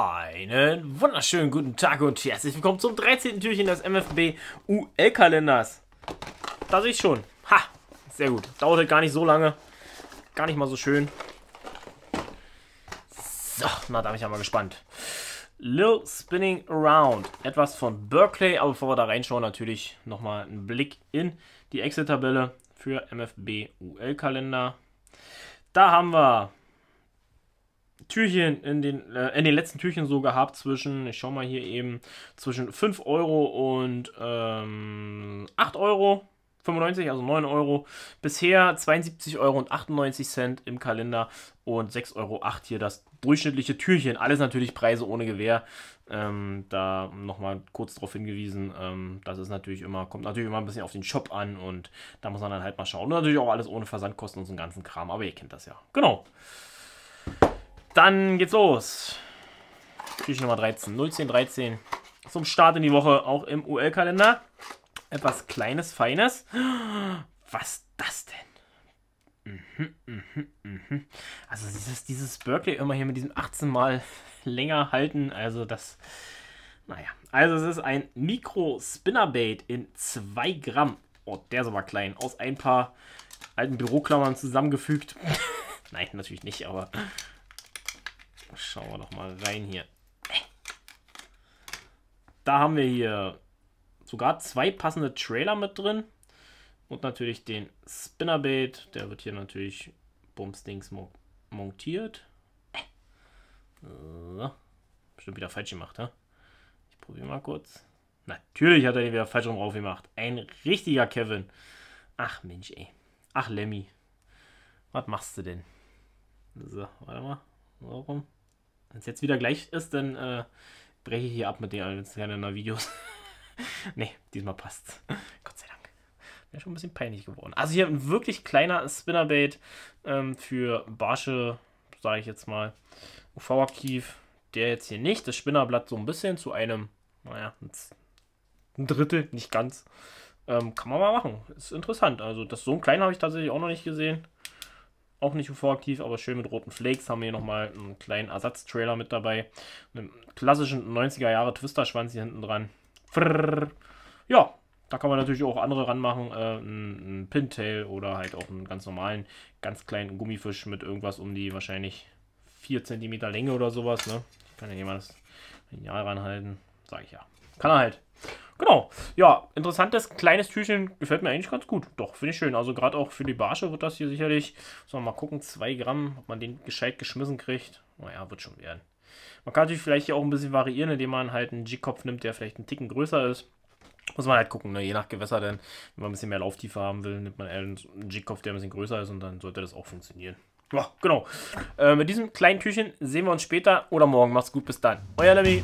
Einen wunderschönen guten Tag und herzlich willkommen zum 13. Türchen des MFB UL-Kalenders. Da sehe ich schon. Ha! Sehr gut. Dauert halt gar nicht so lange. Gar nicht mal so schön. So, na, da bin ich ja mal gespannt. Lil Spinning Around. Etwas von Berkeley, aber bevor wir da reinschauen, natürlich nochmal einen Blick in die Excel-Tabelle für MFB UL-Kalender. Da haben wir Türchen, in den, äh, in den letzten Türchen so gehabt zwischen, ich schau mal hier eben, zwischen 5 Euro und ähm, 8 Euro. 95, also 9 Euro. Bisher 72,98 Euro im Kalender und 6,08 Euro hier das durchschnittliche Türchen. Alles natürlich Preise ohne Gewehr. Ähm, da nochmal kurz darauf hingewiesen, ähm, das ist natürlich immer, kommt natürlich immer ein bisschen auf den Shop an und da muss man dann halt mal schauen. Und natürlich auch alles ohne Versandkosten und so einen ganzen Kram, aber ihr kennt das ja. Genau. Dann geht's los. Türchen Nummer 13. 01013. Zum Start in die Woche, auch im UL-Kalender. Etwas Kleines, Feines. Was das denn? Mhm, mhm, mhm, also dieses, dieses Berkeley immer hier mit diesem 18 Mal länger halten, also das... Naja, also es ist ein Mikro-Spinnerbait in 2 Gramm. Oh, der ist aber klein. Aus ein paar alten Büroklammern zusammengefügt. Nein, natürlich nicht, aber Schauen wir doch mal rein hier. Da haben wir hier sogar zwei passende Trailer mit drin. Und natürlich den Spinnerbait. Der wird hier natürlich Bumsdings montiert. So. Bestimmt wieder falsch gemacht, ne? Ich probiere mal kurz. Natürlich hat er den wieder falsch rum aufgemacht. Ein richtiger Kevin. Ach Mensch, ey. Ach Lemmy. Was machst du denn? So, warte mal. So rum. Wenn es jetzt wieder gleich ist, dann äh, breche ich hier ab mit den alternativen Videos. nee, diesmal passt. Gott sei Dank. Wäre schon ein bisschen peinlich geworden. Also hier ein wirklich kleiner Spinnerbait ähm, für Barsche, sage ich jetzt mal. UV-aktiv, der jetzt hier nicht. Das Spinnerblatt so ein bisschen zu einem, naja, ein Drittel, nicht ganz. Ähm, kann man mal machen. Ist interessant. Also das so ein kleiner habe ich tatsächlich auch noch nicht gesehen auch nicht UV-aktiv, aber schön mit roten Flakes. Haben wir hier nochmal einen kleinen Ersatztrailer mit dabei. Mit einem klassischen 90er-Jahre-Twister-Schwanz hier hinten dran. Frrrr. Ja, da kann man natürlich auch andere ranmachen, äh, einen Pintail oder halt auch einen ganz normalen, ganz kleinen Gummifisch mit irgendwas um die wahrscheinlich 4 cm Länge oder sowas. Ne? kann ja jemand das Lineal ranhalten, Sag ich ja. Kann er halt. Genau. Ja, interessantes kleines Türchen gefällt mir eigentlich ganz gut. Doch, finde ich schön. Also gerade auch für die Barsche wird das hier sicherlich. Sollen wir mal gucken, 2 Gramm, ob man den gescheit geschmissen kriegt. Naja, wird schon werden. Man kann natürlich vielleicht hier auch ein bisschen variieren, indem man halt einen G-Kopf nimmt, der vielleicht einen Ticken größer ist. Muss man halt gucken, ne? je nach Gewässer denn. Wenn man ein bisschen mehr Lauftiefe haben will, nimmt man einen G-Kopf, der ein bisschen größer ist und dann sollte das auch funktionieren. Ja, genau. Äh, mit diesem kleinen Türchen sehen wir uns später oder morgen. Macht's gut, bis dann. Euer Lemmy.